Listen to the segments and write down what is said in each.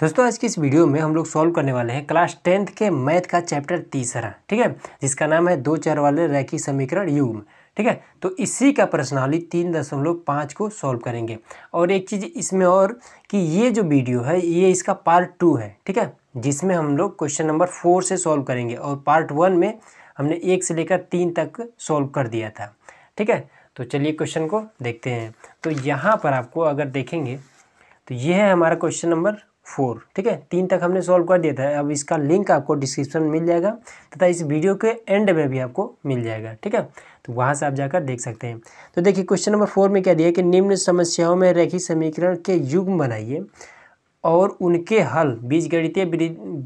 दोस्तों आज की इस वीडियो में हम लोग सॉल्व करने वाले हैं क्लास टेंथ के मैथ का चैप्टर तीसरा ठीक है जिसका नाम है दो चार वाले रैखिक समीकरण युग्म ठीक है तो इसी का प्रश्नावली तीन दशमलव पाँच को सॉल्व करेंगे और एक चीज़ इसमें और कि ये जो वीडियो है ये इसका पार्ट टू है ठीक है जिसमें हम लोग क्वेश्चन नंबर फोर से सॉल्व करेंगे और पार्ट वन में हमने एक से लेकर तीन तक सॉल्व कर दिया था ठीक है तो चलिए क्वेश्चन को देखते हैं तो यहाँ पर आपको अगर देखेंगे तो ये है हमारा क्वेश्चन नंबर फोर ठीक है तीन तक हमने सॉल्व कर दिया था अब इसका लिंक आपको डिस्क्रिप्शन में मिल जाएगा तथा इस वीडियो के एंड में भी आपको मिल जाएगा ठीक है तो वहाँ से आप जाकर देख सकते हैं तो देखिए क्वेश्चन नंबर फोर में क्या दिया कि निम्न समस्याओं में रेखी समीकरण के युग्म बनाइए और उनके हल बीजगणितीय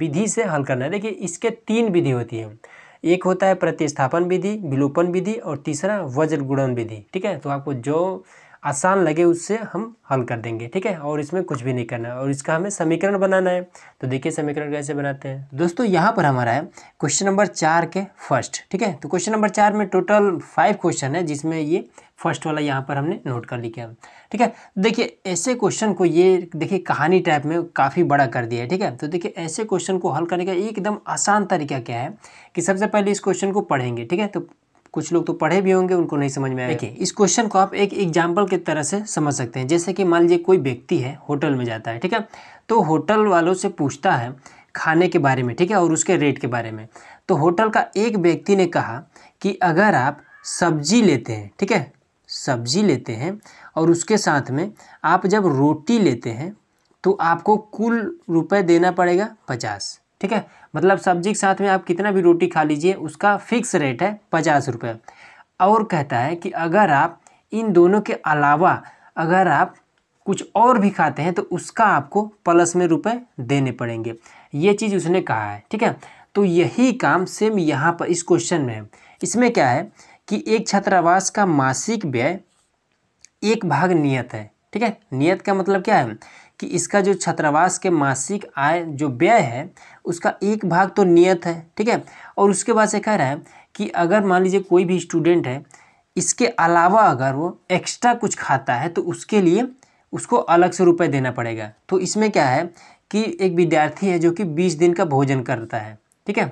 विधि से हल करना है देखिए इसके तीन विधि होती है एक होता है प्रतिस्थापन विधि विलोपन विधि और तीसरा वज्र गुणन विधि ठीक है तो आपको जो आसान लगे उससे हम हल कर देंगे ठीक है और इसमें कुछ भी नहीं करना है और इसका हमें समीकरण बनाना है तो देखिए समीकरण कैसे बनाते हैं दोस्तों यहाँ पर हमारा है क्वेश्चन नंबर चार के फर्स्ट ठीक है तो क्वेश्चन नंबर चार में टोटल फाइव क्वेश्चन है जिसमें ये फर्स्ट वाला यहाँ पर हमने नोट कर लिखा है ठीक है देखिए ऐसे क्वेश्चन को ये देखिए कहानी टाइप में काफ़ी बड़ा कर दिया है ठीक है तो देखिए ऐसे क्वेश्चन को हल करने का एकदम आसान तरीका क्या है कि सबसे पहले इस क्वेश्चन को पढ़ेंगे ठीक है तो कुछ लोग तो पढ़े भी होंगे उनको नहीं समझ में आया देखिए इस क्वेश्चन को आप एक एग्जाम्पल की तरह से समझ सकते हैं जैसे कि मान लीजिए कोई व्यक्ति है होटल में जाता है ठीक है तो होटल वालों से पूछता है खाने के बारे में ठीक है और उसके रेट के बारे में तो होटल का एक व्यक्ति ने कहा कि अगर आप सब्जी लेते हैं ठीक है सब्जी लेते हैं और उसके साथ में आप जब रोटी लेते हैं तो आपको कुल रुपए देना पड़ेगा पचास ठीक है मतलब सब्जी के साथ में आप कितना भी रोटी खा लीजिए उसका फिक्स रेट है पचास रुपये और कहता है कि अगर आप इन दोनों के अलावा अगर आप कुछ और भी खाते हैं तो उसका आपको प्लस में रुपए देने पड़ेंगे ये चीज़ उसने कहा है ठीक है तो यही काम सेम यहाँ पर इस क्वेश्चन में है इसमें क्या है कि एक छात्रावास का मासिक व्यय एक भाग नियत है ठीक है नियत का मतलब क्या है कि इसका जो छात्रावास के मासिक आय जो व्यय है उसका एक भाग तो नियत है ठीक है और उसके बाद से कह रहा है कि अगर मान लीजिए कोई भी स्टूडेंट है इसके अलावा अगर वो एक्स्ट्रा कुछ खाता है तो उसके लिए उसको अलग से रुपए देना पड़ेगा तो इसमें क्या है कि एक विद्यार्थी है जो कि बीस दिन का भोजन करता है ठीक है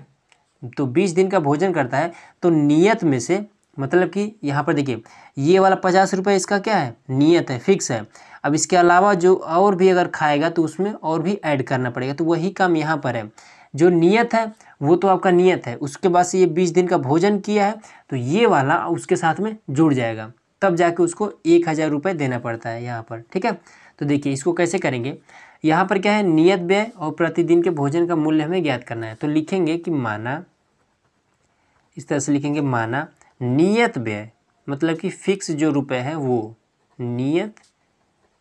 तो बीस दिन का भोजन करता है तो नियत में से मतलब कि यहाँ पर देखिए ये वाला पचास रुपये इसका क्या है नियत है फिक्स है अब इसके अलावा जो और भी अगर खाएगा तो उसमें और भी ऐड करना पड़ेगा तो वही काम यहाँ पर है जो नियत है वो तो आपका नियत है उसके बाद से ये बीस दिन का भोजन किया है तो ये वाला उसके साथ में जुड़ जाएगा तब जाके उसको एक हज़ार रुपये देना पड़ता है यहाँ पर ठीक है तो देखिए इसको कैसे करेंगे यहाँ पर क्या है नियत व्यय और प्रतिदिन के भोजन का मूल्य हमें ज्ञात करना है तो लिखेंगे कि माना इस तरह से लिखेंगे माना नियत व्यय मतलब कि फिक्स जो रुपये है वो नियत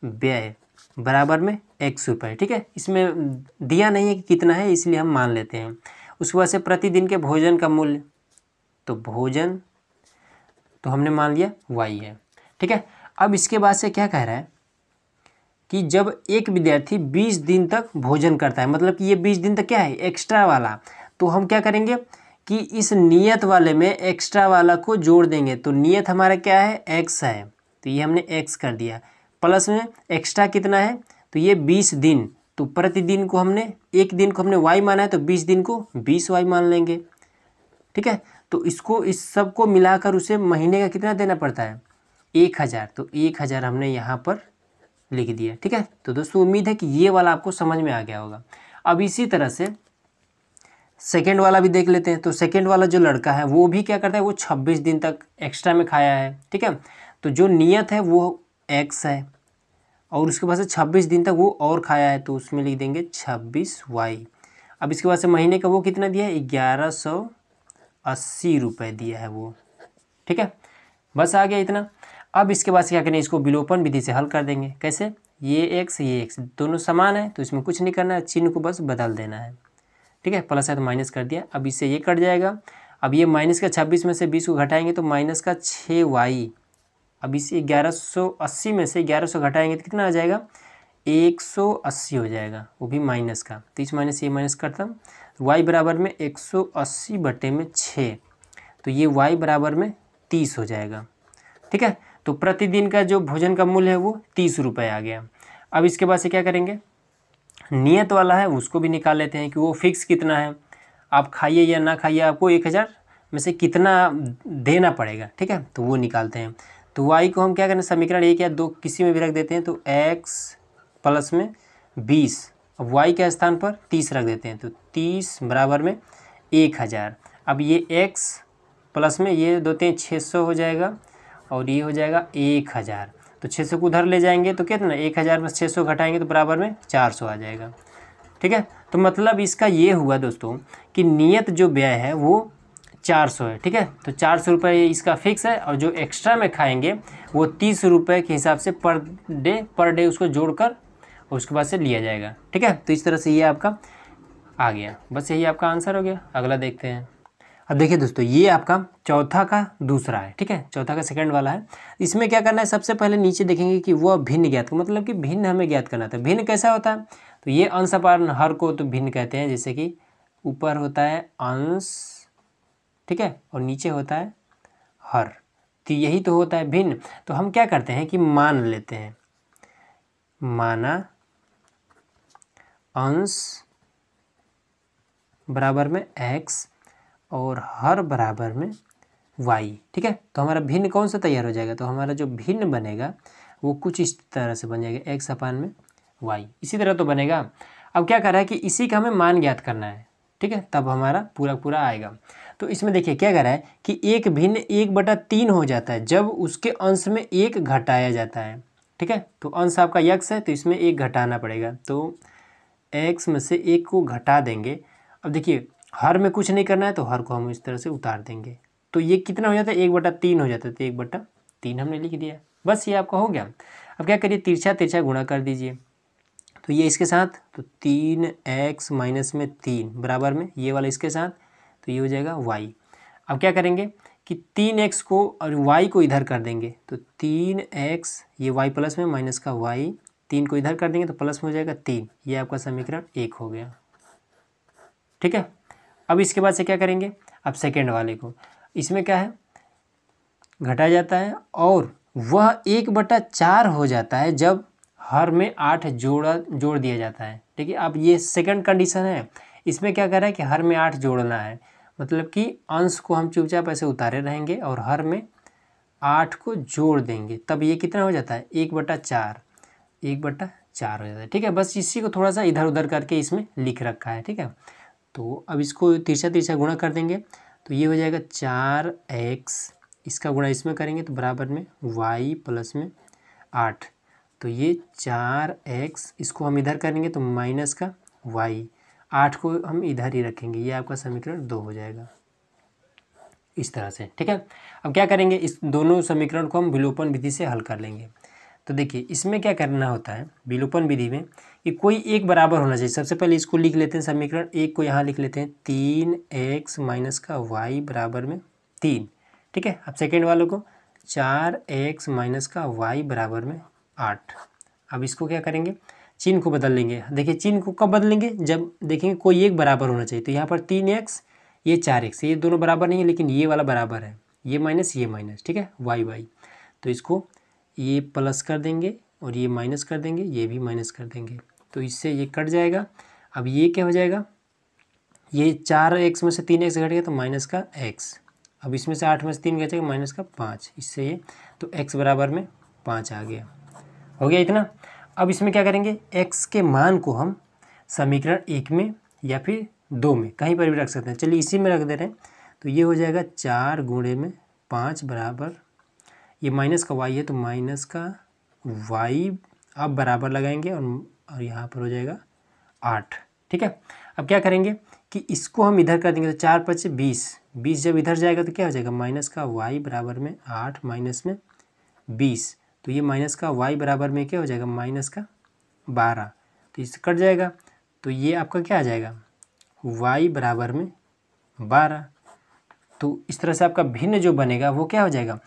व्यय बराबर में एक्स रुपये ठीक है इसमें दिया नहीं है कि कितना है इसलिए हम मान लेते हैं उसके बाद से प्रतिदिन के भोजन का मूल्य तो भोजन तो हमने मान लिया वाई है ठीक है अब इसके बाद से क्या कह रहा है कि जब एक विद्यार्थी बीस दिन तक भोजन करता है मतलब कि ये बीस दिन तक क्या है एक्स्ट्रा वाला तो हम क्या करेंगे कि इस नियत वाले में एक्स्ट्रा वाला को जोड़ देंगे तो नियत हमारा क्या है एक्स है तो ये हमने एक्स कर दिया प्लस में एक्स्ट्रा कितना है तो ये बीस दिन तो प्रतिदिन को हमने एक दिन को हमने वाई माना है तो बीस दिन को बीस वाई मान लेंगे ठीक है तो इसको इस सब को मिलाकर उसे महीने का कितना देना पड़ता है एक हज़ार तो एक हज़ार हमने यहाँ पर लिख दिया ठीक है तो दोस्तों उम्मीद है कि ये वाला आपको समझ में आ गया होगा अब इसी तरह से सेकेंड वाला भी देख लेते हैं तो सेकेंड वाला जो लड़का है वो भी क्या करता है वो छब्बीस दिन तक एक्स्ट्रा में खाया है ठीक है तो जो नियत है वो एक्स है और उसके बाद से छब्बीस दिन तक वो और खाया है तो उसमें लिख देंगे छब्बीस वाई अब इसके बाद से महीने का वो कितना दिया है ग्यारह सौ अस्सी रुपये दिया है वो ठीक है बस आ गया इतना अब इसके बाद से क्या करें इसको विलोपन विधि से हल कर देंगे कैसे ये एक्स ये एक्स दोनों समान है तो इसमें कुछ नहीं करना है चिन्ह को बस बदल देना है ठीक है प्लस है तो माइनस कर दिया अब इससे ये कट जाएगा अब ये माइनस का छब्बीस में से बीस को घटाएंगे तो माइनस का छः वाई अब इसे ग्यारह सौ अस्सी में से ग्यारह सौ घटाएंगे तो कितना आ जाएगा एक सौ अस्सी हो जाएगा वो भी माइनस का तो इस माइनस ये माइनस करता हूँ वाई तो बराबर में एक सौ अस्सी बटे में छः तो ये वाई बराबर में तीस हो जाएगा ठीक है तो प्रतिदिन का जो भोजन का मूल्य है वो तीस रुपये आ गया अब इसके बाद से क्या करेंगे नियत वाला है उसको भी निकाल लेते हैं कि वो फिक्स कितना है आप खाइए या ना खाइए आपको एक हज़ार में से कितना देना पड़ेगा ठीक है तो वो निकालते हैं तो वाई को हम क्या करें समीकरण एक या दो किसी में भी रख देते हैं तो एक्स प्लस में बीस अब वाई के स्थान पर तीस रख देते हैं तो तीस बराबर में एक हज़ार अब ये एक्स प्लस में ये दो तीन छः सौ हो जाएगा और ये हो जाएगा एक हज़ार तो छः सौ को उधर ले जाएंगे तो कितना एक हज़ार में छः सौ घटाएंगे तो बराबर में चार सौ आ जाएगा ठीक है तो मतलब इसका ये हुआ दोस्तों कि नियत जो व्यय है वो चार सौ है ठीक है तो चार सौ रुपये इसका फिक्स है और जो एक्स्ट्रा में खाएंगे वो तीस रुपये के हिसाब से पर डे पर डे उसको जोड़कर कर उसके बाद से लिया जाएगा ठीक है तो इस तरह से ये आपका आ गया बस यही आपका आंसर हो गया अगला देखते हैं अब देखिए दोस्तों ये आपका चौथा का दूसरा है ठीक है चौथा का सेकंड वाला है इसमें क्या करना है सबसे पहले नीचे देखेंगे कि वह भिन्न ज्ञात मतलब कि भिन्न हमें ज्ञात करना था भिन्न कैसा होता है तो ये अंश अपार हर को तो भिन्न कहते हैं जैसे कि ऊपर होता है अंश ठीक है और नीचे होता है हर तो यही तो होता है भिन्न तो हम क्या करते हैं कि मान लेते हैं माना अंश बराबर में एक्स और हर बराबर में वाई ठीक है तो हमारा भिन्न कौन सा तैयार हो जाएगा तो हमारा जो भिन्न बनेगा वो कुछ इस तरह से बन जाएगा एक्स अपान में वाई इसी तरह तो बनेगा अब क्या कर रहा है कि इसी का हमें मान ज्ञात करना है ठीक है तब हमारा पूरा पूरा आएगा तो इसमें देखिए क्या कह रहा है कि एक भिन्न एक बटा तीन हो जाता है जब उसके अंश में एक घटाया जाता है ठीक है तो अंश आपका यक्स है तो इसमें एक घटाना पड़ेगा तो एक्स में से एक को घटा देंगे अब देखिए हर में कुछ नहीं करना है तो हर को हम इस तरह से उतार देंगे तो ये कितना हो जाता है एक बटा तीन हो जाता है तो एक बटा तीन हमने लिख दिया बस ये आपका हो गया अब क्या करिए तिरछा तिरछा गुणा कर दीजिए तो ये इसके साथ तो तीन एक्स माइनस में तीन बराबर में ये वाला इसके साथ तो ये हो जाएगा वाई अब क्या करेंगे कि तीन एक्स को और वाई को इधर कर देंगे तो तीन एक्स ये वाई प्लस में माइनस का वाई तीन को इधर कर देंगे तो प्लस में हो जाएगा तीन ये आपका समीकरण एक हो गया ठीक है अब इसके बाद से क्या करेंगे अब सेकेंड वाले को इसमें क्या है घटाया जाता है और वह एक बटा चार हो जाता है जब हर में आठ जोड़ा जोड़ दिया जाता है ठीक है अब ये सेकंड कंडीशन है इसमें क्या कर रहा है कि हर में आठ जोड़ना है मतलब कि अंश को हम चुपचाप ऐसे उतारे रहेंगे और हर में आठ को जोड़ देंगे तब ये कितना हो जाता है एक बटा चार एक बटा चार हो जाता है ठीक है बस इसी को थोड़ा सा इधर उधर करके इसमें लिख रखा है ठीक है तो अब इसको तीसरा तीसरा गुणा कर देंगे तो ये हो जाएगा चार एक्स इसका गुणा इसमें करेंगे तो बराबर में वाई प्लस में आठ तो ये चार एक्स इसको हम इधर करेंगे तो माइनस का वाई आठ को हम इधर ही रखेंगे ये आपका समीकरण दो हो जाएगा इस तरह से ठीक है अब क्या करेंगे इस दोनों समीकरण को हम विलोपन विधि से हल कर लेंगे तो देखिए इसमें क्या करना होता है विलोपन विधि में कि कोई एक बराबर होना चाहिए सबसे पहले इसको लिख लेते हैं समीकरण एक को यहाँ लिख लेते हैं तीन एक्स माइनस का वाई बराबर में तीन ठीक है अब सेकेंड वालों को चार एक्स माइनस का वाई बराबर में आठ अब इसको क्या करेंगे चिन्ह को बदल लेंगे देखिए चिन्ह को कब बदलेंगे जब देखेंगे कोई एक बराबर होना चाहिए तो यहाँ पर तीन एक्स ये चार एक्स ये दोनों बराबर नहीं है लेकिन ये वाला बराबर है ये माइनस ये माइनस ठीक है वाई वाई तो इसको ये प्लस कर देंगे और ये माइनस कर देंगे ये भी माइनस कर देंगे तो इससे ये कट जाएगा अब ये क्या हो जाएगा ये चार एक्स में से तीन एक्स घट गया तो माइनस का एक्स अब इसमें से आठ में से तीन घट जाएगा माइनस का पाँच इससे ये तो एक्स बराबर में पाँच आ गया हो गया इतना अब इसमें क्या करेंगे एक्स के मान को हम समीकरण एक में या फिर दो में कहीं पर भी रख सकते हैं चलिए इसी में रख दे रहे हैं तो ये हो जाएगा चार गुणे में पाँच बराबर ये माइनस का वाई है तो माइनस का वाई अब बराबर लगाएंगे और और यहाँ पर हो जाएगा आठ ठीक है अब क्या करेंगे कि इसको हम इधर कर देंगे तो चार पाँच बीस बीस जब इधर जाएगा तो क्या हो जाएगा माइनस का वाई बराबर में आठ माइनस में बीस तो ये माइनस का वाई बराबर में क्या हो जाएगा माइनस का बारह तो इससे कट जाएगा तो ये आपका क्या आ जाएगा वाई बराबर में बारह तो इस तरह से आपका भिन्न जो बनेगा वो क्या हो जाएगा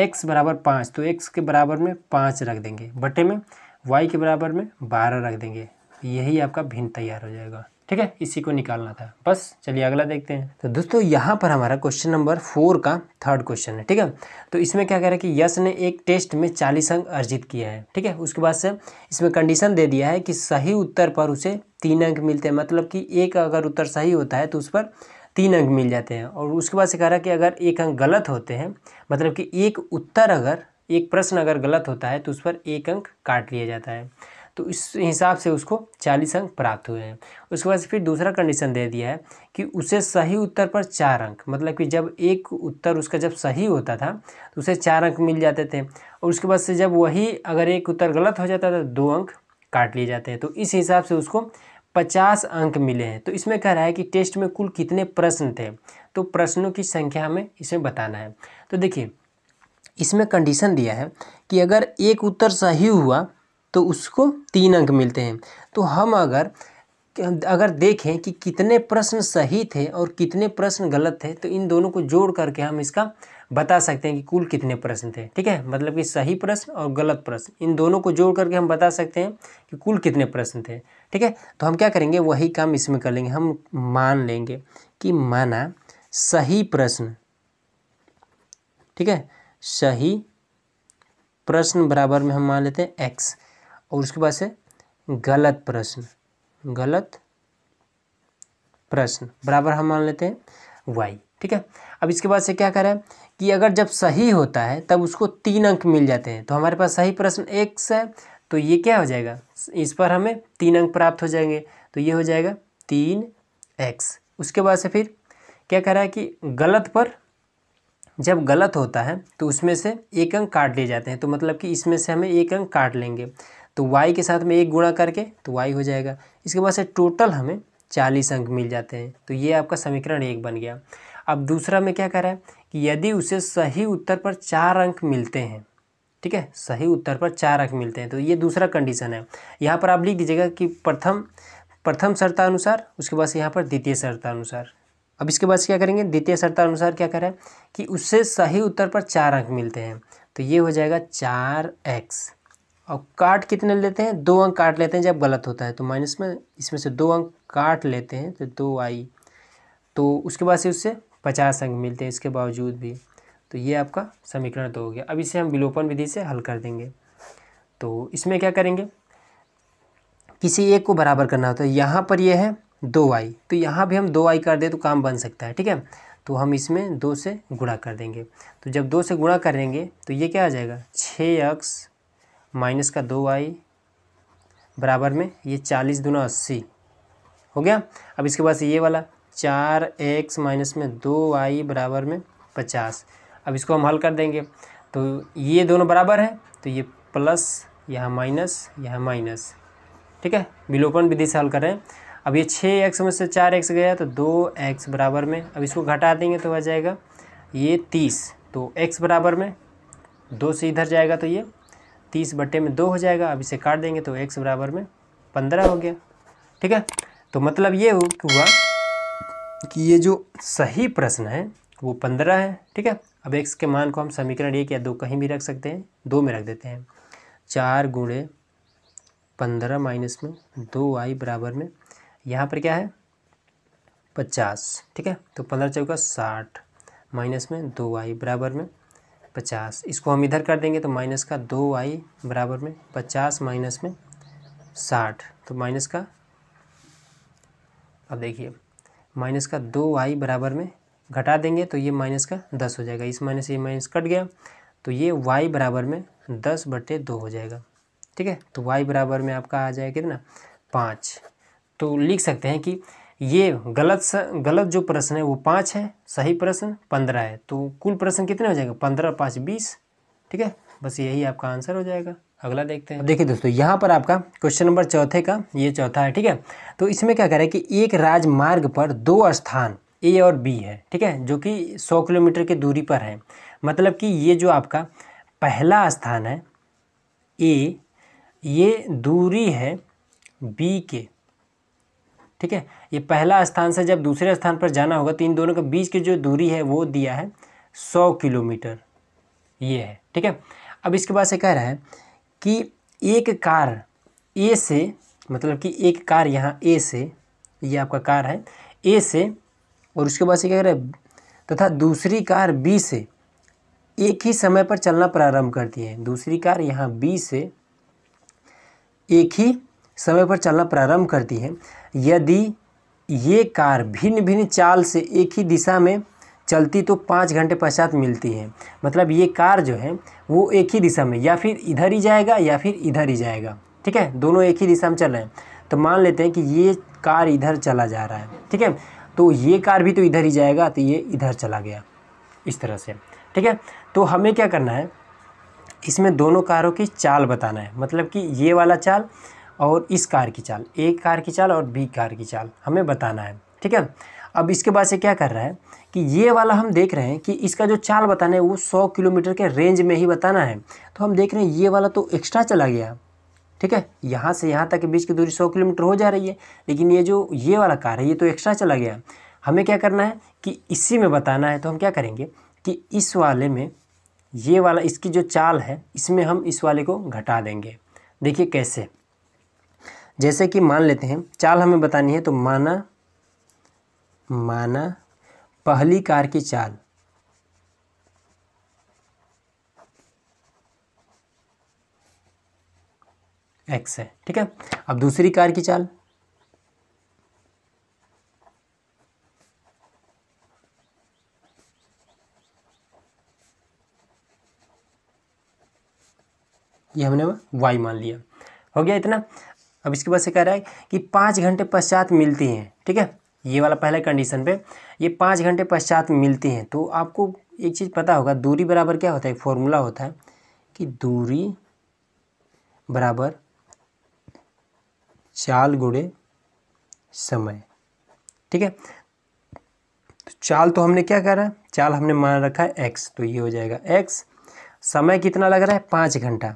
एक्स बराबर पाँच तो एक्स के बराबर में पाँच रख देंगे बटे में वाई के बराबर में बारह रख देंगे यही आपका भिन्न तैयार हो जाएगा ठीक है इसी को निकालना था बस चलिए अगला देखते हैं तो दोस्तों यहाँ पर हमारा क्वेश्चन नंबर फोर का थर्ड क्वेश्चन है ठीक है तो इसमें क्या कह रहा है कि यश ने एक टेस्ट में चालीस अंक अर्जित किया है ठीक है उसके बाद से इसमें कंडीशन दे दिया है कि सही उत्तर पर उसे तीन अंक मिलते हैं मतलब कि एक अगर उत्तर सही होता है तो उस पर तीन अंक मिल जाते हैं और उसके बाद से कह रहा है कि अगर एक अंक गलत होते हैं मतलब कि एक उत्तर अगर एक प्रश्न अगर गलत होता है तो उस पर एक अंक काट लिया जाता है तो इस हिसाब से उसको चालीस अंक प्राप्त हुए हैं उसके बाद फिर दूसरा कंडीशन दे दिया है कि उसे सही उत्तर पर चार अंक मतलब कि जब एक उत्तर उसका जब सही होता था तो उसे चार अंक मिल जाते थे और उसके बाद से जब वही अगर एक उत्तर गलत हो जाता था तो दो अंक काट लिए जाते हैं तो इस हिसाब से उसको पचास अंक मिले हैं तो इसमें कह रहा है कि टेस्ट में कुल कितने प्रश्न थे तो प्रश्नों की संख्या हमें इसमें बताना है तो देखिए इसमें कंडीशन दिया है कि अगर एक उत्तर सही हुआ तो उसको तीन अंक मिलते हैं तो हम अगर अगर देखें कि कितने प्रश्न सही थे और कितने प्रश्न गलत थे तो इन दोनों को जोड़ करके हम इसका बता सकते हैं कि कुल कितने प्रश्न थे ठीक है मतलब कि सही प्रश्न और गलत प्रश्न इन दोनों को जोड़ करके हम बता सकते हैं कि कुल कितने प्रश्न थे ठीक है तो हम क्या करेंगे वही काम इसमें कर लेंगे हम मान लेंगे कि माना सही प्रश्न ठीक है सही प्रश्न बराबर में हम मान लेते हैं एक्स और उसके बाद से गलत प्रश्न गलत प्रश्न बराबर हम मान लेते हैं वाई ठीक है अब इसके बाद से क्या करें कि अगर जब सही होता है तब उसको तीन अंक मिल जाते हैं तो हमारे पास सही प्रश्न एक्स है तो ये क्या हो जाएगा इस पर हमें तीन अंक प्राप्त हो जाएंगे तो ये हो जाएगा तीन एक्स उसके बाद से फिर क्या कह रहा है कि गलत पर जब गलत होता है तो उसमें से एक अंक काट लिए जाते हैं तो मतलब कि इसमें से हमें एक अंक काट लेंगे तो y के साथ में एक गुणा करके तो y हो जाएगा इसके बाद से टोटल हमें चालीस अंक मिल जाते हैं तो ये आपका समीकरण एक बन गया अब दूसरा में क्या करें रहा है कि यदि उसे सही उत्तर पर चार अंक मिलते हैं ठीक है सही उत्तर पर चार अंक मिलते हैं तो ये दूसरा कंडीशन है यहाँ पर आप लिख दीजिएगा कि प्रथम प्रथम शर्तानुसार उसके बाद से यहाँ पर द्वितीय शर्तानुसार अब इसके बाद क्या करेंगे द्वितीय शर्तानुसार क्या करें कि उससे सही उत्तर पर चार अंक मिलते हैं तो ये हो जाएगा चार एक्स अब काट कितने लेते हैं दो अंक काट लेते हैं जब गलत होता है तो माइनस में इसमें से दो अंक काट लेते हैं तो दो आई तो उसके बाद से उससे पचास अंक मिलते हैं इसके बावजूद भी तो ये आपका समीकरण तो हो गया अब इसे हम विलोपन विधि से हल कर देंगे तो इसमें क्या करेंगे किसी एक को बराबर करना होता है यहाँ पर यह है दो आई तो यहाँ भी हम दो आई कर दें तो काम बन सकता है ठीक है तो हम इसमें दो से गुणा कर देंगे तो जब दो से गुणा करेंगे तो ये क्या आ जाएगा छः अक्स माइनस का दो आई बराबर में ये चालीस दूना अस्सी हो गया अब इसके बाद ये वाला चार एक्स माइनस में दो आई बराबर में पचास अब इसको हम हल कर देंगे तो ये दोनों बराबर है तो ये प्लस यहाँ माइनस यहाँ माइनस ठीक है विलोपन विधि से हल कर रहे हैं अब ये छः एक्स में से चार एक्स गया तो दो एक्स बराबर में अब इसको घटा देंगे तो आ जाएगा ये तीस तो एक्स बराबर में दो से इधर जाएगा तो ये तीस बट्टे में दो हो जाएगा अब इसे काट देंगे तो एक्स बराबर में पंद्रह हो गया ठीक है तो मतलब ये हुआ कि ये जो सही प्रश्न है वो पंद्रह है ठीक है अब एक्स के मान को हम समीकरण एक या दो कहीं भी रख सकते हैं दो में रख देते हैं चार गुणे पंद्रह माइनस में दो आई बराबर में यहाँ पर क्या है पचास ठीक है तो पंद्रह चौका साठ माइनस में दो आई बराबर में पचास इसको हम इधर कर देंगे तो माइनस का दो आई बराबर में पचास माइनस में साठ तो माइनस का अब देखिए माइनस का दो आई बराबर में घटा देंगे तो ये माइनस का दस हो जाएगा इस माइनस ये माइनस कट गया तो ये वाई बराबर में दस बटे दो हो जाएगा ठीक है तो वाई बराबर में आपका आ जाएगा कितना पाँच तो लिख सकते हैं कि ये गलत स, गलत जो प्रश्न है वो पाँच है सही प्रश्न पंद्रह है तो कुल प्रश्न कितने हो जाएंगे पंद्रह पाँच बीस ठीक है बस यही आपका आंसर हो जाएगा अगला देखते हैं देखिए दोस्तों यहाँ पर आपका क्वेश्चन नंबर चौथे का ये चौथा है ठीक है तो इसमें क्या करें कि एक राजमार्ग पर दो स्थान ए और बी है ठीक है जो कि सौ किलोमीटर की दूरी पर है मतलब कि ये जो आपका पहला स्थान है ए ये दूरी है बी के ठीक है ये पहला स्थान से जब दूसरे स्थान पर जाना होगा तो इन दोनों के बीच की जो दूरी है वो दिया है सौ किलोमीटर ये है ठीक है अब इसके बाद से कह रहा है कि एक कार ए से मतलब कि एक कार यहाँ ए से ये आपका कार है ए से और उसके बाद से क्या कह रहा है तथा दूसरी कार बी से एक ही समय पर चलना प्रारंभ करती है दूसरी कार यहाँ बी से एक ही समय पर चलना प्रारंभ करती है यदि ये कार भिन्न भिन्न चाल से एक ही दिशा में चलती तो पाँच घंटे पश्चात मिलती है मतलब ये कार जो है वो एक ही दिशा में या फिर इधर ही जाएगा या फिर इधर ही जाएगा ठीक है दोनों एक ही दिशा में चल रहे हैं तो मान लेते हैं कि ये कार इधर चला जा रहा है ठीक है तो ये कार भी तो इधर ही जाएगा तो ये इधर चला गया इस तरह से ठीक है तो हमें क्या करना है इसमें दोनों कारों की चाल बताना है मतलब कि ये वाला चाल और इस कार की चाल ए कार की चाल और बी कार की चाल हमें बताना है ठीक है अब इसके बाद से क्या कर रहा है कि ये वाला हम देख रहे हैं कि इसका जो चाल बताना है वो सौ किलोमीटर के रेंज में ही बताना है तो हम देख रहे हैं ये वाला तो एक्स्ट्रा चला गया ठीक है यहाँ से यहाँ तक के बीच की दूरी सौ किलोमीटर हो जा रही है लेकिन ये जो ये वाला कार है ये तो एक्स्ट्रा चला गया हमें क्या करना है कि इसी में बताना है तो हम क्या करेंगे कि इस वाले में ये वाला इसकी जो चाल है इसमें हम इस वाले को घटा देंगे देखिए कैसे जैसे कि मान लेते हैं चाल हमें बतानी है तो माना माना पहली कार की चाल एक्स है ठीक है अब दूसरी कार की चाल ये हमने वाई मान लिया हो गया इतना अब इसके बाद से कह रहा है कि पाँच घंटे पश्चात मिलती हैं ठीक है ये वाला पहले कंडीशन पे ये पाँच घंटे पश्चात मिलती हैं तो आपको एक चीज़ पता होगा दूरी बराबर क्या होता है एक फॉर्मूला होता है कि दूरी बराबर चाल गुड़े समय ठीक है तो चाल तो हमने क्या करा चाल हमने मान रखा है एक्स तो ये हो जाएगा एक्स समय कितना लग रहा है पाँच घंटा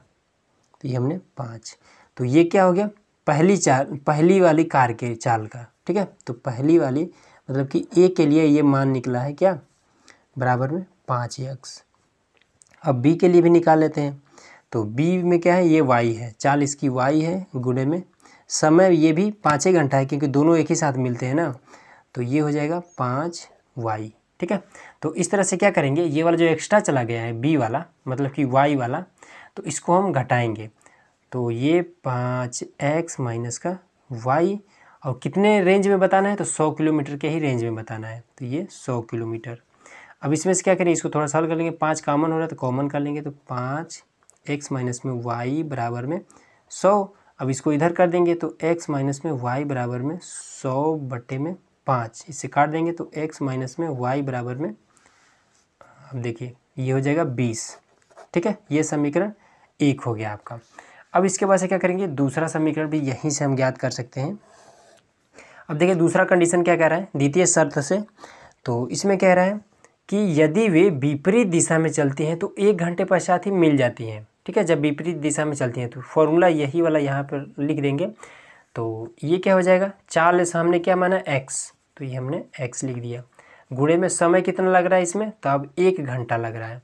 तो ये हमने पाँच तो ये क्या हो गया पहली चाल पहली वाली कार के चाल का ठीक है तो पहली वाली मतलब कि ए के लिए ये मान निकला है क्या बराबर में पाँच एक्स अब बी के लिए भी निकाल लेते हैं तो बी में क्या है ये वाई है चाल इसकी वाई है गुणे में समय ये भी पाँच ही घंटा है क्योंकि दोनों एक ही साथ मिलते हैं ना तो ये हो जाएगा पाँच वाई ठीक है तो इस तरह से क्या करेंगे ये वाला जो एक्स्ट्रा चला गया है बी वाला मतलब कि वाई वाला तो इसको हम घटाएंगे तो ये पाँच एक्स माइनस का वाई और कितने रेंज में बताना है तो सौ किलोमीटर के ही रेंज में बताना है तो ये सौ किलोमीटर अब इसमें से क्या करें इसको थोड़ा सॉल्व कर लेंगे पाँच कॉमन हो रहा है तो कॉमन कर लेंगे तो पाँच एक्स माइनस में वाई बराबर में सौ अब इसको इधर कर देंगे तो एक्स माइनस में वाई बराबर में सौ बटे में पाँच इसे काट देंगे तो एक्स माइनस में वाई बराबर में अब देखिए ये हो जाएगा बीस ठीक है ये समीकरण एक हो गया आपका अब इसके बाद से क्या करेंगे दूसरा समीकरण भी यहीं से हम ज्ञात कर सकते हैं अब देखिए दूसरा कंडीशन क्या कह रहा है द्वितीय शर्त से तो इसमें कह रहा है कि यदि वे विपरीत दिशा में चलती हैं तो एक घंटे पश्चात ही मिल जाती हैं ठीक है जब विपरीत दिशा में चलती हैं तो फॉर्मूला यही वाला यहाँ पर लिख देंगे तो ये क्या हो जाएगा ले हमने क्या माना एक्स तो ये हमने एक्स लिख दिया गुड़े में समय कितना लग रहा है इसमें तो अब एक घंटा लग रहा है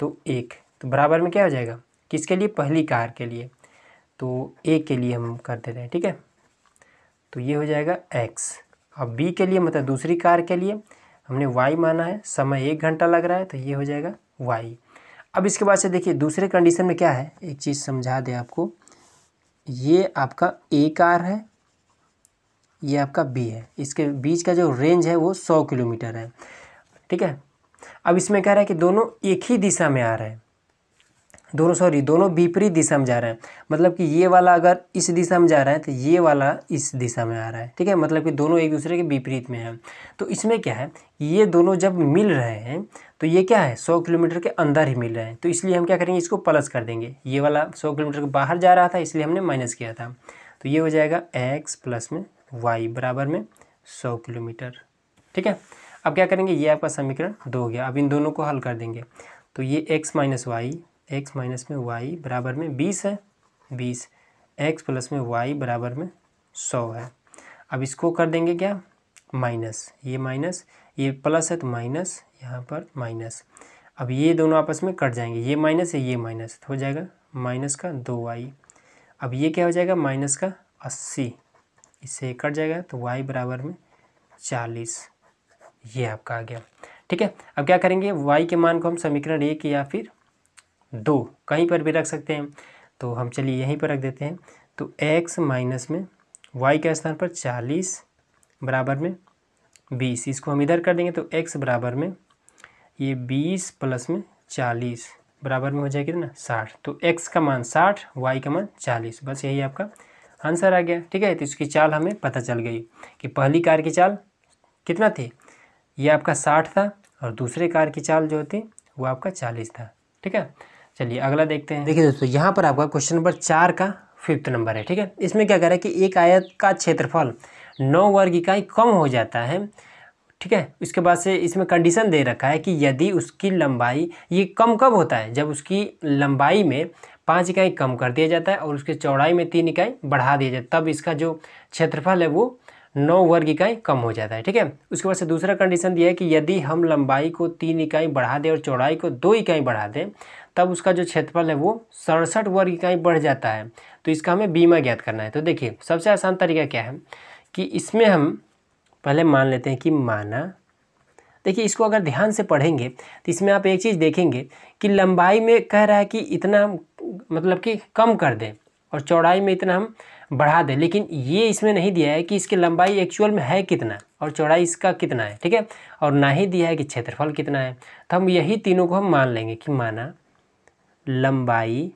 तो एक तो बराबर में क्या हो जाएगा किसके लिए पहली कार के लिए तो ए के लिए हम कर देते हैं ठीक है तो ये हो जाएगा एक्स अब बी के लिए मतलब दूसरी कार के लिए हमने वाई माना है समय एक घंटा लग रहा है तो ये हो जाएगा वाई अब इसके बाद से देखिए दूसरे कंडीशन में क्या है एक चीज़ समझा दें आपको ये आपका ए कार है ये आपका बी है इसके बीच का जो रेंज है वो सौ किलोमीटर है ठीक है अब इसमें कह रहा है कि दोनों एक ही दिशा में आ रहे हैं दोनों सॉरी दोनों विपरीत दिशा में जा रहे हैं मतलब कि ये वाला अगर इस दिशा में जा रहा है तो ये वाला इस दिशा में आ रहा है ठीक है मतलब कि दोनों एक दूसरे के विपरीत में हैं तो इसमें क्या है ये दोनों जब मिल रहे हैं तो ये क्या है सौ किलोमीटर के अंदर ही मिल रहे हैं तो इसलिए हम क्या करेंगे इसको प्लस कर देंगे ये वाला सौ किलोमीटर के बाहर जा रहा था इसलिए हमने माइनस किया था तो ये हो जाएगा एक्स प्लस में वाई बराबर में सौ किलोमीटर ठीक है अब क्या करेंगे ये आपका समीकरण दो हो गया अब इन दोनों को हल कर देंगे तो ये x minus y x minus में वाई बराबर में बीस है बीस एक्स प्लस में वाई बराबर में सौ है अब इसको कर देंगे क्या माइनस ये माइनस ये प्लस है तो माइनस यहाँ पर माइनस अब ये दोनों आपस में कट जाएंगे ये माइनस है ये माइनस तो हो जाएगा माइनस का दो वाई अब ये क्या हो जाएगा माइनस का अस्सी इससे कट जाएगा तो वाई बराबर में चालीस ये आपका आ गया ठीक है अब क्या करेंगे वाई के मान को हम समीकरण एक या फिर दो कहीं पर भी रख सकते हैं तो हम चलिए यहीं पर रख देते हैं तो एक्स माइनस में वाई के स्थान पर चालीस बराबर में बीस इसको हम इधर कर देंगे तो एक्स बराबर में ये बीस प्लस में चालीस बराबर में हो जाएगा कितना साठ तो एक्स का मान साठ वाई का मान चालीस बस यही आपका आंसर आ गया ठीक है तो इसकी चाल हमें पता चल गई कि पहली कार की चाल कितना थी ये आपका साठ था और दूसरे कार की चाल जो थी वो आपका चालीस था ठीक है चलिए अगला देखते हैं देखिए दोस्तों यहाँ पर आपका क्वेश्चन नंबर चार का फिफ्थ नंबर है ठीक है इसमें क्या कह रहा है कि एक आयत का क्षेत्रफल नौ वर्ग इकाई कम हो जाता है ठीक है उसके बाद से इसमें कंडीशन दे रखा है कि यदि उसकी लंबाई ये कम कब होता है जब उसकी लंबाई में पाँच इकाई कम कर दिया जाता है और उसके चौड़ाई में तीन इकाई बढ़ा दिया जाता है तब इसका जो क्षेत्रफल है वो नौ वर्ग इकाई कम हो जाता है ठीक है उसके बाद से दूसरा कंडीशन दिया है कि यदि हम लंबाई को तीन इकाई बढ़ा दें और चौड़ाई को दो इकाई बढ़ा दें तब उसका जो क्षेत्रफल है वो सड़सठ वर्ग इकाई बढ़ जाता है तो इसका हमें बीमा ज्ञात करना है तो देखिए सबसे आसान तरीका क्या है कि इसमें हम पहले मान लेते हैं कि माना देखिए इसको अगर ध्यान से पढ़ेंगे तो इसमें आप एक चीज़ देखेंगे कि लंबाई में कह रहा है कि इतना मतलब कि कम कर दें और चौड़ाई में इतना हम बढ़ा दें लेकिन ये इसमें नहीं दिया है कि इसकी लंबाई एक्चुअल में है कितना और चौड़ाई इसका कितना है ठीक है और ना ही दिया है कि क्षेत्रफल कितना है तो हम यही तीनों को हम मान लेंगे कि माना लंबाई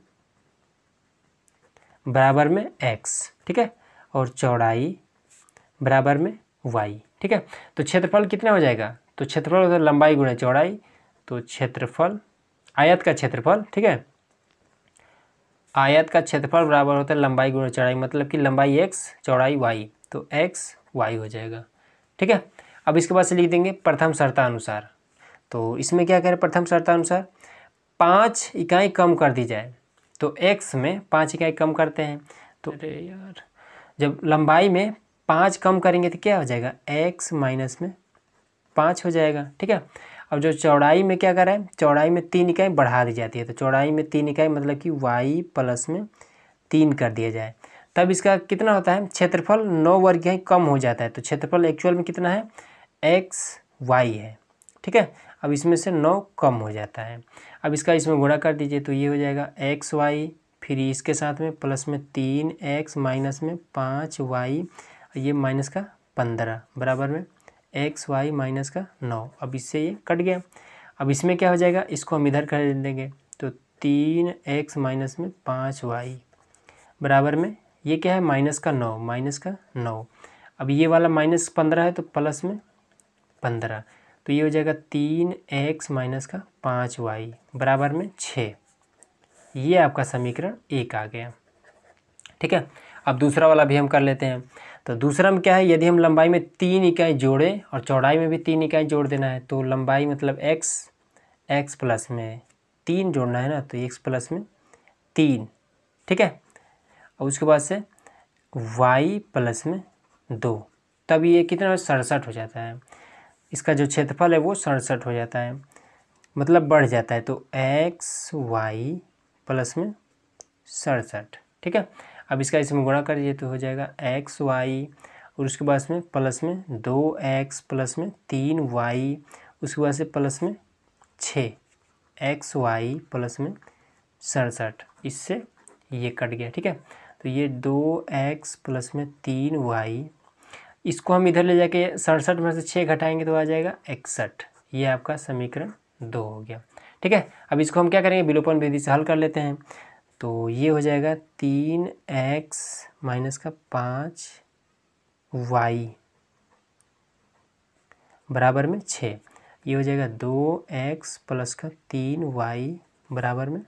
बराबर में एक्स ठीक है और चौड़ाई बराबर में वाई ठीक है तो क्षेत्रफल कितना हो जाएगा तो क्षेत्रफल होता है लंबाई गुणा चौड़ाई तो क्षेत्रफल आयत का क्षेत्रफल ठीक है आयत का क्षेत्रफल बराबर होता है लंबाई गुणा चौड़ाई मतलब कि लंबाई एक्स चौड़ाई वाई तो एक्स वाई हो जाएगा ठीक है अब इसके बाद से लिख देंगे प्रथम शर्तानुसार तो इसमें क्या करें प्रथम शर्तानुसार पाँच इकाई कम कर दी जाए तो एक्स में पाँच इकाई कम करते हैं तो अरे यार जब लंबाई में पाँच कम करेंगे तो क्या हो जाएगा एक्स माइनस में पाँच हो जाएगा ठीक है अब जो चौड़ाई में क्या करें चौड़ाई में तीन इकाई बढ़ा दी जाती है तो चौड़ाई में तीन इकाई मतलब कि वाई प्लस में तीन कर दिया जाए तब इसका कितना होता है क्षेत्रफल नौ वर्ग इकाई कम हो जाता है तो क्षेत्रफल एक्चुअल में कितना है एक्स वाई है ठीक है अब इसमें से नौ कम हो जाता है अब इसका इसमें गुणा कर दीजिए तो ये हो जाएगा एक्स वाई फिर इसके साथ में प्लस में तीन एक्स माइनस में पाँच वाई ये माइनस का पंद्रह बराबर में एक्स वाई माइनस का नौ अब इससे ये कट गया अब इसमें क्या हो जाएगा इसको हम इधर कर देंगे तो तीन एक्स माइनस में पाँच वाई बराबर में ये क्या है माइनस का नौ माइनस का नौ अब ये वाला माइनस पंद्रह है तो प्लस में पंद्रह तो ये हो जाएगा तीन एक्स माइनस का पाँच वाई बराबर में छः ये आपका समीकरण एक आ गया ठीक है अब दूसरा वाला भी हम कर लेते हैं तो दूसरा में क्या है यदि हम लंबाई में तीन इकाई जोड़ें और चौड़ाई में भी तीन इकाई जोड़ देना है तो लंबाई मतलब एक्स एक्स प्लस में तीन जोड़ना है ना तो एक्स प्लस में तीन ठीक है और उसके बाद से वाई प्लस में दो तब ये कितना सड़सठ हो जाता है इसका जो क्षेत्रफल है वो सड़सठ हो जाता है मतलब बढ़ जाता है तो एक्स वाई प्लस में सड़सठ ठीक है अब इसका इसमें गुणा कर दिए तो हो जाएगा एक्स वाई और उसके बाद में प्लस में दो एक्स प्लस में तीन वाई उसके बाद से प्लस में छः एक्स वाई प्लस में सड़सठ इससे ये कट गया ठीक है तो ये दो एक्स प्लस में तीन वाई इसको हम इधर ले जाके सड़सठ में से छः घटाएंगे तो आ जाएगा इकसठ ये आपका समीकरण दो हो गया ठीक है अब इसको हम क्या करेंगे विलोपन विधि से हल कर लेते हैं तो ये हो जाएगा तीन एक्स माइनस का पाँच वाई बराबर में छः ये हो जाएगा दो एक्स प्लस का तीन वाई बराबर में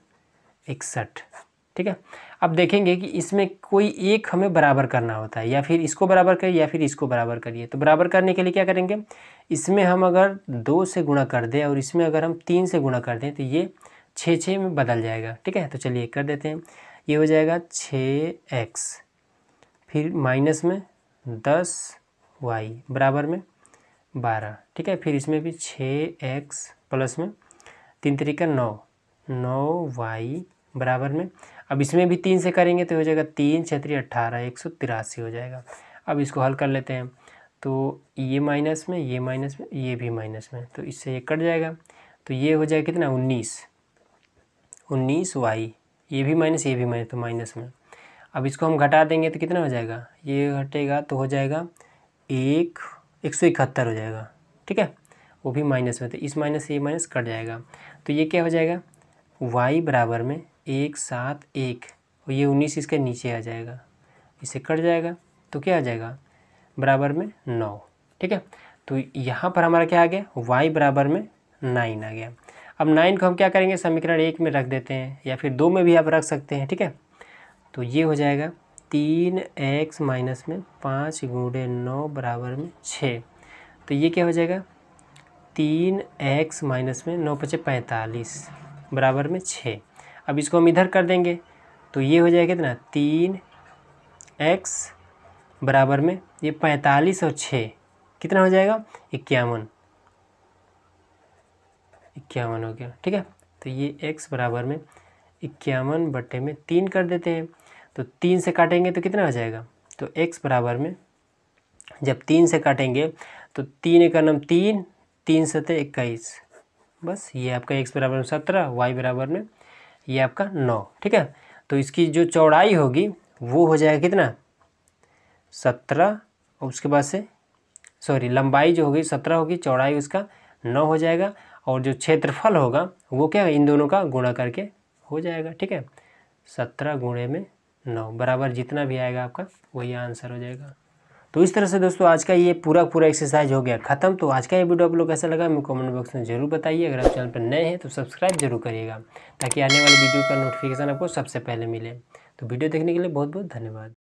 इकसठ ठीक है अब देखेंगे कि इसमें कोई एक हमें बराबर करना होता है या फिर इसको बराबर करिए या फिर इसको बराबर करिए तो बराबर करने के लिए क्या करेंगे इसमें हम अगर दो से गुणा कर दें और इसमें अगर हम तीन से गुणा कर दें तो ये छः छः में बदल जाएगा ठीक है तो चलिए कर देते हैं ये हो जाएगा छः एक्स फिर माइनस में दस वाई बराबर में बारह ठीक है फिर इसमें भी छः एक्स प्लस में तीन तरीका नौ नौ वाई बराबर में अब इसमें भी तीन से करेंगे तो हो जाएगा तीन छतरी अट्ठारह एक सौ तिरासी हो जाएगा अब इसको हल कर लेते हैं तो ये माइनस में ये माइनस में ये भी माइनस में तो इससे ये कट जाएगा तो ये हो जाएगा कितना उन्नीस उन्नीस वाई ये भी माइनस ये भी माइनस तो माइनस में अब इसको हम घटा देंगे तो कितना हो जाएगा ये घटेगा तो हो जाएगा एक एक सौ इकहत्तर हो जाएगा ठीक है वो भी माइनस में तो इस माइनस से ये माइनस कट जाएगा तो ये क्या हो जाएगा वाई बराबर में एक सात एक और ये उन्नीस इसके नीचे आ जाएगा इसे कट जाएगा तो क्या आ जाएगा बराबर में नौ ठीक है तो यहाँ पर हमारा क्या आ गया वाई बराबर में नाइन आ गया अब नाइन को हम क्या करेंगे समीकरण एक में रख देते हैं या फिर दो में भी आप रख सकते हैं ठीक है तो ये हो जाएगा तीन एक्स माइनस में पाँच गुणे नौ बराबर में छः तो ये क्या हो जाएगा तीन एक्स माइनस में नौ पचे पैंतालीस बराबर में छः अब इसको हम इधर कर देंगे तो ये हो जाएगा कितना तीन एक्स बराबर में ये पैंतालीस और छः कितना हो जाएगा इक्यावन इक्यावन हो गया ठीक है तो ये एक्स बराबर में इक्यावन बट्टे में तीन कर देते हैं तो तीन से काटेंगे तो कितना हो जाएगा तो एक्स बराबर में जब तीन से काटेंगे तो तीन एक नम तीन तीन सतह इक्कीस बस ये आपका एक्स बराबर में सत्रह वाई बराबर में ये आपका नौ ठीक है तो इसकी जो चौड़ाई होगी वो हो जाएगा कितना सत्रह और उसके बाद से सॉरी लंबाई जो होगी सत्रह होगी चौड़ाई उसका नौ हो जाएगा और जो क्षेत्रफल होगा वो क्या है इन दोनों का गुणा करके हो जाएगा ठीक है सत्रह गुणे में नौ बराबर जितना भी आएगा आपका वही आंसर हो जाएगा तो इस तरह से दोस्तों आज का ये पूरा पूरा एक्सरसाइज हो गया खत्म तो आज का ये वीडियो आप लोग कैसा लगा हमें कमेंट बॉक्स में जरूर बताइए अगर आप चैनल पर नए हैं तो सब्सक्राइब जरूर करिएगा ताकि आने वाले वीडियो का नोटिफिकेशन आपको सबसे पहले मिले तो वीडियो देखने के लिए बहुत बहुत धन्यवाद